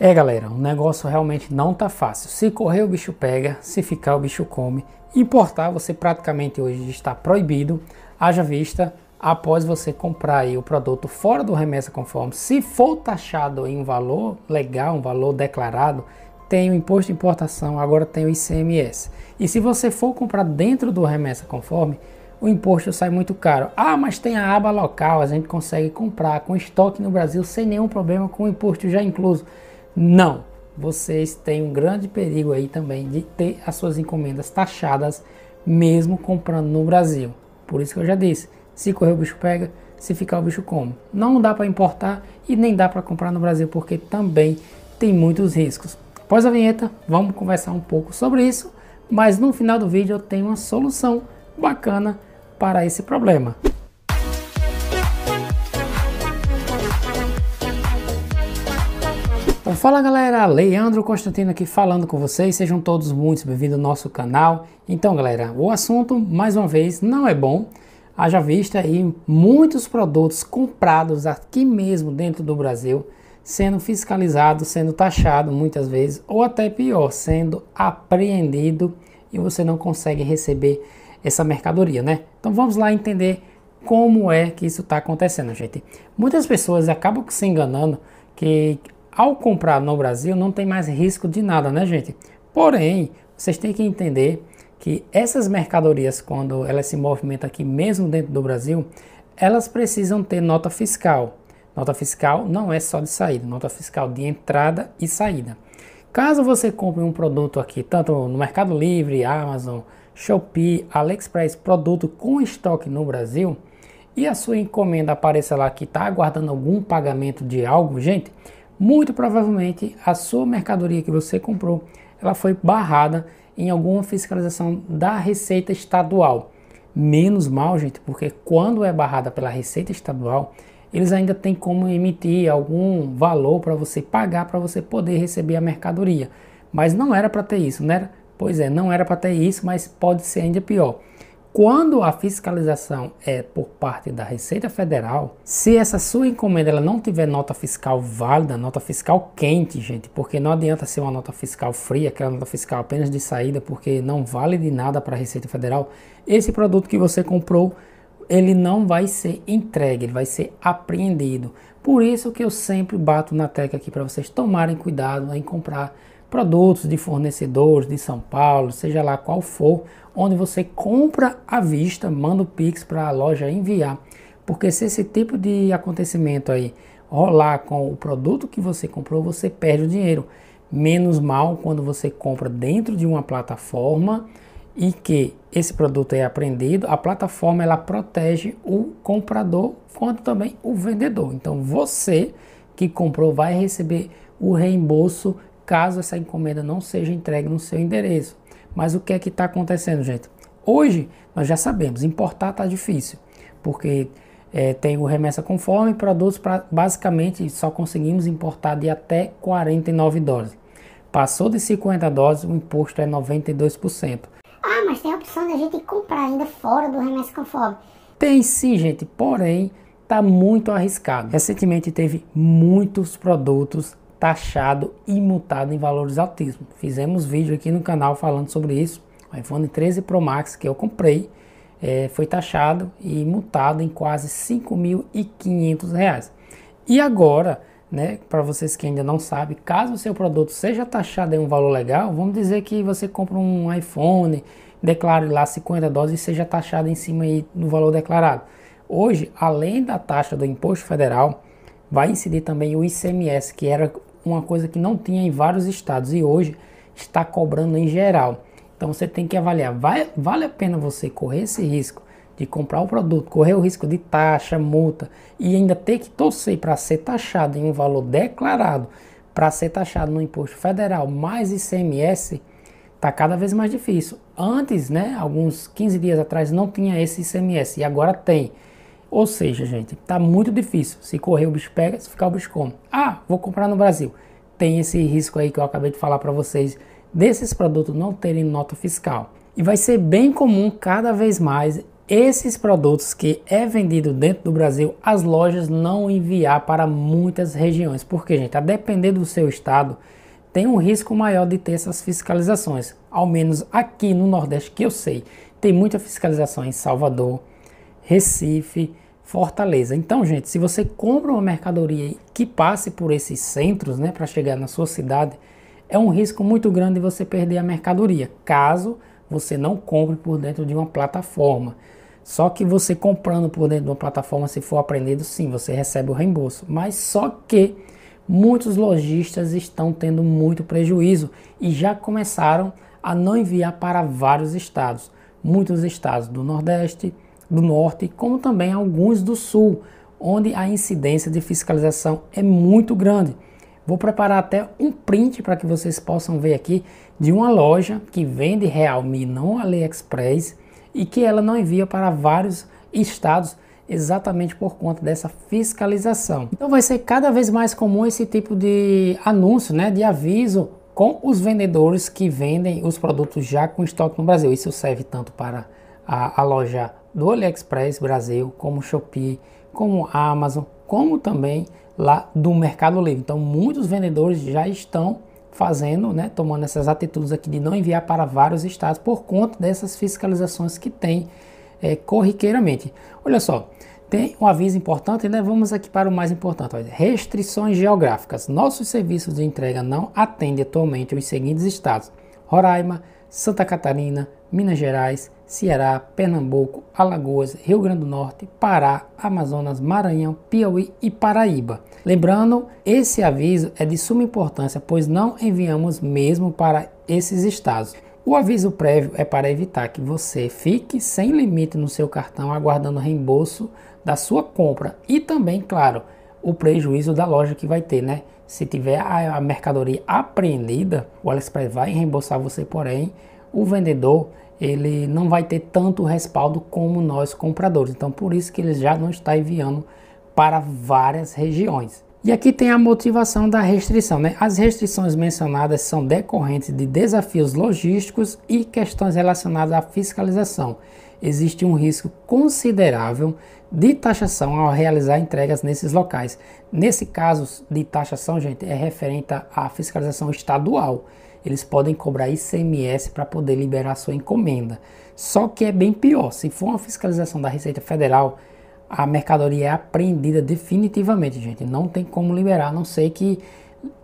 É galera, o negócio realmente não tá fácil. Se correr o bicho pega, se ficar o bicho come. Importar você praticamente hoje está proibido, haja vista após você comprar o produto fora do remessa conforme. Se for taxado em um valor legal, um valor declarado, tem o imposto de importação, agora tem o ICMS. E se você for comprar dentro do remessa conforme, o imposto sai muito caro. Ah, mas tem a aba local, a gente consegue comprar com estoque no Brasil sem nenhum problema com o imposto já incluso não. Vocês têm um grande perigo aí também de ter as suas encomendas taxadas, mesmo comprando no Brasil. Por isso que eu já disse: se correr o bicho pega, se ficar o bicho come. Não dá para importar e nem dá para comprar no Brasil, porque também tem muitos riscos. Após a vinheta, vamos conversar um pouco sobre isso, mas no final do vídeo eu tenho uma solução bacana para esse problema. Então, fala galera, Leandro Constantino aqui falando com vocês. Sejam todos muito bem-vindos ao nosso canal. Então, galera, o assunto mais uma vez não é bom. Haja vista aí muitos produtos comprados aqui mesmo dentro do Brasil sendo fiscalizado, sendo taxado muitas vezes, ou até pior, sendo apreendido e você não consegue receber essa mercadoria, né? Então vamos lá entender como é que isso está acontecendo, gente. Muitas pessoas acabam se enganando que ao comprar no Brasil, não tem mais risco de nada, né, gente? Porém, vocês têm que entender que essas mercadorias, quando elas se movimentam aqui mesmo dentro do Brasil, elas precisam ter nota fiscal. Nota fiscal não é só de saída, nota fiscal de entrada e saída. Caso você compre um produto aqui, tanto no Mercado Livre, Amazon, Shopee, AliExpress, produto com estoque no Brasil, e a sua encomenda apareça lá que está aguardando algum pagamento de algo, gente, muito provavelmente a sua mercadoria que você comprou, ela foi barrada em alguma fiscalização da Receita Estadual. Menos mal, gente, porque quando é barrada pela Receita Estadual, eles ainda têm como emitir algum valor para você pagar para você poder receber a mercadoria. Mas não era para ter isso, né? Pois é, não era para ter isso, mas pode ser ainda pior. Quando a fiscalização é por parte da Receita Federal, se essa sua encomenda ela não tiver nota fiscal válida, nota fiscal quente, gente, porque não adianta ser uma nota fiscal fria, aquela nota fiscal apenas de saída, porque não vale de nada para a Receita Federal, esse produto que você comprou, ele não vai ser entregue, ele vai ser apreendido. Por isso que eu sempre bato na tecla aqui para vocês tomarem cuidado em comprar produtos de fornecedores de São Paulo, seja lá qual for, onde você compra à vista, manda o Pix para a loja enviar. Porque se esse tipo de acontecimento aí rolar com o produto que você comprou, você perde o dinheiro. Menos mal quando você compra dentro de uma plataforma e que esse produto é apreendido, a plataforma ela protege o comprador quanto também o vendedor. Então você que comprou vai receber o reembolso caso essa encomenda não seja entregue no seu endereço. Mas o que é que está acontecendo, gente? Hoje nós já sabemos, importar está difícil, porque é, tem o remessa conforme produtos pra, basicamente só conseguimos importar de até 49 doses. Passou de 50 doses, o imposto é 92%. Ah, mas tem a opção da gente comprar ainda fora do remessa conforme. Tem sim, gente, porém está muito arriscado. Recentemente teve muitos produtos taxado e multado em valores altíssimos. Fizemos vídeo aqui no canal falando sobre isso. O iPhone 13 Pro Max que eu comprei é, foi taxado e multado em quase R$ 5.500. E agora, né, para vocês que ainda não sabem, caso o seu produto seja taxado em um valor legal, vamos dizer que você compra um iPhone, declare lá 50 dólares e seja taxado em cima aí do valor declarado. Hoje, além da taxa do Imposto Federal, vai incidir também o ICMS, que era uma coisa que não tinha em vários estados e hoje está cobrando em geral. Então você tem que avaliar, vai, vale a pena você correr esse risco de comprar o produto, correr o risco de taxa, multa e ainda ter que torcer para ser taxado em um valor declarado para ser taxado no imposto federal mais ICMS, está cada vez mais difícil. Antes, né, alguns 15 dias atrás não tinha esse ICMS e agora tem. Ou seja, gente, tá muito difícil. Se correr o bicho pega, se ficar o bicho come. Ah, vou comprar no Brasil. Tem esse risco aí que eu acabei de falar para vocês desses produtos não terem nota fiscal. E vai ser bem comum cada vez mais esses produtos que é vendido dentro do Brasil, as lojas não enviar para muitas regiões, porque gente, a depender do seu estado, tem um risco maior de ter essas fiscalizações. Ao menos aqui no Nordeste que eu sei, tem muita fiscalização em Salvador, Recife, Fortaleza. Então, gente, se você compra uma mercadoria que passe por esses centros, né, para chegar na sua cidade, é um risco muito grande você perder a mercadoria, caso você não compre por dentro de uma plataforma. Só que você comprando por dentro de uma plataforma, se for apreendido, sim, você recebe o reembolso. Mas só que muitos lojistas estão tendo muito prejuízo e já começaram a não enviar para vários estados, muitos estados do Nordeste, do norte, como também alguns do sul, onde a incidência de fiscalização é muito grande. Vou preparar até um print para que vocês possam ver aqui de uma loja que vende Realme não AliExpress e que ela não envia para vários estados exatamente por conta dessa fiscalização. Então vai ser cada vez mais comum esse tipo de anúncio, né, de aviso com os vendedores que vendem os produtos já com estoque no Brasil. Isso serve tanto para a, a loja do AliExpress Brasil, como Shopee, como Amazon, como também lá do Mercado Livre. Então, muitos vendedores já estão fazendo, né, tomando essas atitudes aqui de não enviar para vários estados por conta dessas fiscalizações que tem é, corriqueiramente. Olha só, tem um aviso importante, né? Vamos aqui para o mais importante. Olha. restrições geográficas. Nossos serviços de entrega não atendem atualmente os seguintes estados: Roraima, Santa Catarina, Minas Gerais, Ceará, Pernambuco, Alagoas, Rio Grande do Norte, Pará, Amazonas, Maranhão, Piauí e Paraíba. Lembrando, esse aviso é de suma importância, pois não enviamos mesmo para esses estados. O aviso prévio é para evitar que você fique sem limite no seu cartão aguardando reembolso da sua compra e também, claro, o prejuízo da loja que vai ter, né? Se tiver a mercadoria apreendida, o AliExpress vai reembolsar você, porém, o vendedor ele não vai ter tanto respaldo como nós compradores. Então, por isso que ele já não está enviando para várias regiões. E aqui tem a motivação da restrição. Né? As restrições mencionadas são decorrentes de desafios logísticos e questões relacionadas à fiscalização. Existe um risco considerável de taxação ao realizar entregas nesses locais. Nesse caso de taxação, gente, é referente à fiscalização estadual eles podem cobrar ICMS para poder liberar sua encomenda. Só que é bem pior, se for uma fiscalização da Receita Federal, a mercadoria é apreendida definitivamente, gente. Não tem como liberar, a não sei que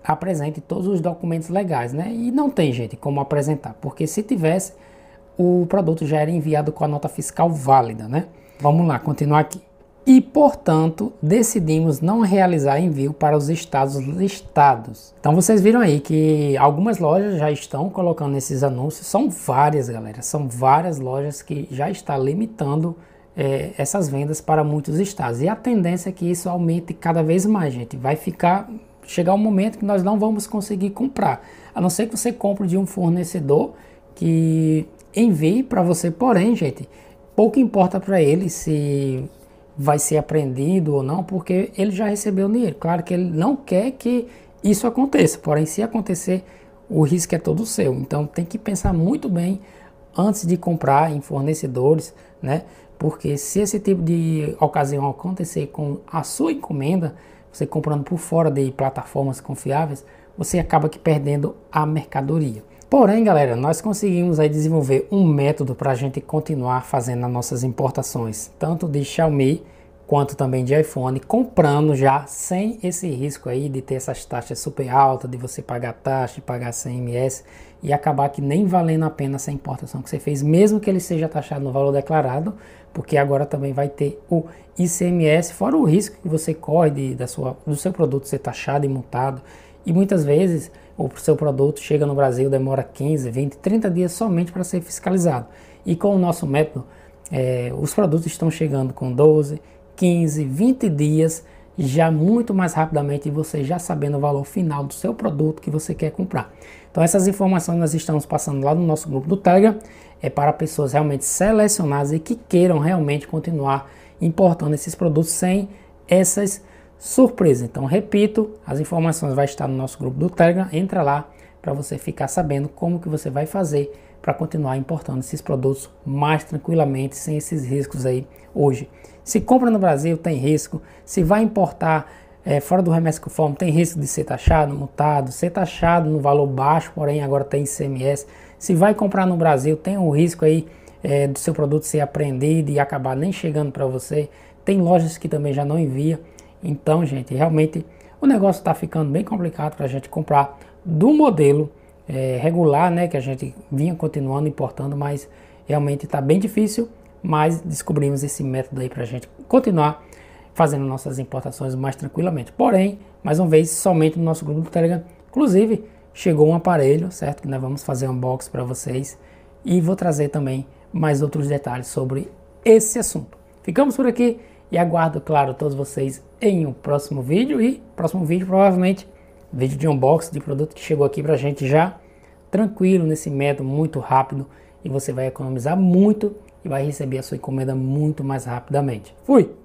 apresente todos os documentos legais, né? E não tem, gente, como apresentar, porque se tivesse, o produto já era enviado com a nota fiscal válida, né? Vamos lá, continuar aqui e, portanto, decidimos não realizar envio para os estados listados. Então vocês viram aí que algumas lojas já estão colocando esses anúncios, são várias, galera, são várias lojas que já está limitando é, essas vendas para muitos estados. E a tendência é que isso aumente cada vez mais, gente. Vai ficar chegar um momento que nós não vamos conseguir comprar, a não ser que você compre de um fornecedor que envie para você, porém, gente, pouco importa para ele se vai ser apreendido ou não, porque ele já recebeu o dinheiro. Claro que ele não quer que isso aconteça, porém, se acontecer, o risco é todo seu. Então, tem que pensar muito bem antes de comprar em fornecedores, né? Porque se esse tipo de ocasião acontecer com a sua encomenda, você comprando por fora de plataformas confiáveis, você acaba que perdendo a mercadoria. Porém, galera, nós conseguimos aí desenvolver um método para a gente continuar fazendo as nossas importações, tanto de Xiaomi quanto também de iPhone, comprando já sem esse risco aí de ter essas taxas super altas, de você pagar taxa, pagar CMS e acabar que nem valendo a pena essa importação que você fez, mesmo que ele seja taxado no valor declarado, porque agora também vai ter o ICMS, fora o risco que você corre de, da sua, do seu produto ser taxado e multado e muitas vezes o seu produto chega no Brasil, demora 15, 20, 30 dias somente para ser fiscalizado. E com o nosso método, é, os produtos estão chegando com 12, 15, 20 dias já muito mais rapidamente e você já sabendo o valor final do seu produto que você quer comprar. Então essas informações nós estamos passando lá no nosso grupo do Telegram, é para pessoas realmente selecionadas e que queiram realmente continuar importando esses produtos sem essas surpresa. Então, repito, as informações vai estar no nosso grupo do Telegram, entra lá para você ficar sabendo como que você vai fazer para continuar importando esses produtos mais tranquilamente, sem esses riscos aí hoje. Se compra no Brasil, tem risco. Se vai importar é, fora do remessa conforme, tem risco de ser taxado, mutado, ser taxado no valor baixo, porém agora tem ICMS. Se vai comprar no Brasil, tem o um risco aí é, do seu produto ser apreendido e acabar nem chegando para você. Tem lojas que também já não envia. Então, gente, realmente o negócio está ficando bem complicado para a gente comprar do modelo é, regular, né? Que a gente vinha continuando importando, mas realmente está bem difícil. Mas descobrimos esse método aí para a gente continuar fazendo nossas importações mais tranquilamente. Porém, mais uma vez, somente no nosso grupo do Telegram. Inclusive, chegou um aparelho, certo? Que nós vamos fazer um box para vocês e vou trazer também mais outros detalhes sobre esse assunto. Ficamos por aqui e aguardo, claro, todos vocês em um próximo vídeo. E próximo vídeo, provavelmente, vídeo de unboxing de produto que chegou aqui pra gente já tranquilo nesse método, muito rápido. E você vai economizar muito e vai receber a sua encomenda muito mais rapidamente. Fui!